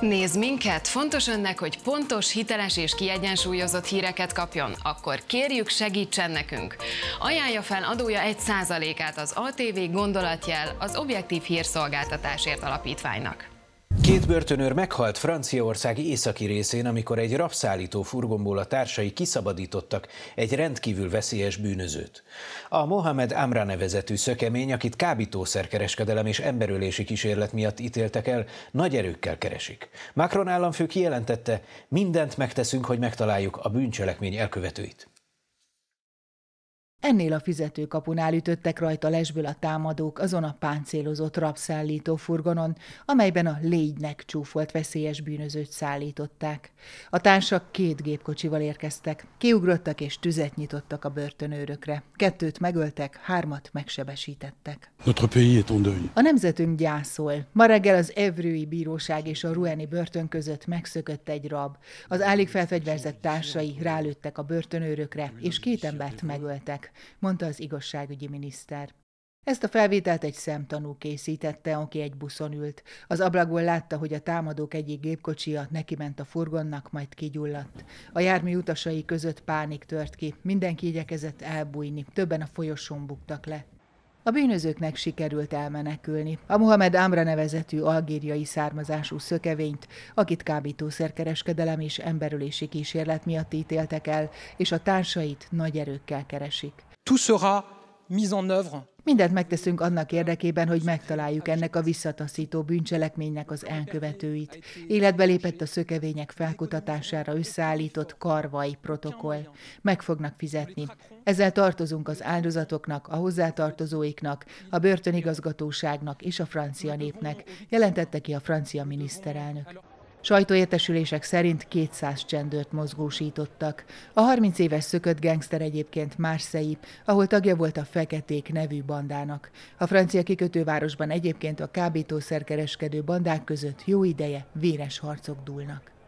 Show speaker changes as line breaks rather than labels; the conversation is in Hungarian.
Nézd minket! Fontos önnek, hogy pontos, hiteles és kiegyensúlyozott híreket kapjon. Akkor kérjük, segítsen nekünk! Ajánlja fel adója 1%-át az ATV gondolatjel az Objektív Hírszolgáltatásért Alapítványnak.
Két börtönőr meghalt Franciaország északi részén, amikor egy rabszállító furgonból a társai kiszabadítottak egy rendkívül veszélyes bűnözőt. A Mohamed Amra nevezetű szökemény, akit kábítószerkereskedelem és emberölési kísérlet miatt ítéltek el, nagy erőkkel keresik. Macron államfő kijelentette, mindent megteszünk, hogy megtaláljuk a bűncselekmény elkövetőit.
Ennél a fizetőkapunál ütöttek rajta lesből a támadók azon a páncélozott rabszállító furgonon, amelyben a légynek csúfolt veszélyes bűnözőt szállították. A társak két gépkocsival érkeztek, kiugrottak és tüzet nyitottak a börtönőrökre. Kettőt megöltek, hármat megsebesítettek. A nemzetünk gyászol. Ma reggel az Evrői Bíróság és a Rueni börtön között megszökött egy rab. Az állig felfegyverzett társai rálőttek a börtönőrökre, és két embert megöltek mondta az igazságügyi miniszter. Ezt a felvételt egy szemtanú készítette, aki egy buszon ült. Az ablakból látta, hogy a támadók egyik gépkocsia neki ment a furgonnak, majd kigyulladt. A jármű utasai között pánik tört ki, mindenki igyekezett elbújni, többen a folyosón buktak le. A bűnözőknek sikerült elmenekülni. A Mohamed Amra nevezetű algériai származású szökevényt, akit kábítószerkereskedelem és emberülési kísérlet miatt ítéltek el, és a társait nagy erőkkel keresik. Tout sera mis en œuvre Mindent megteszünk annak érdekében, hogy megtaláljuk ennek a visszataszító bűncselekménynek az elkövetőit. Életbe lépett a szökevények felkutatására összeállított karvai protokoll. Meg fognak fizetni. Ezzel tartozunk az áldozatoknak, a hozzátartozóiknak, a börtönigazgatóságnak és a francia népnek, jelentette ki a francia miniszterelnök. Sajtóértesülések szerint 200 csendőrt mozgósítottak. A 30 éves szökött gangster egyébként Marseille, ahol tagja volt a Feketék nevű bandának. A francia kikötővárosban egyébként a kábítószerkereskedő bandák között jó ideje véres harcok dúlnak.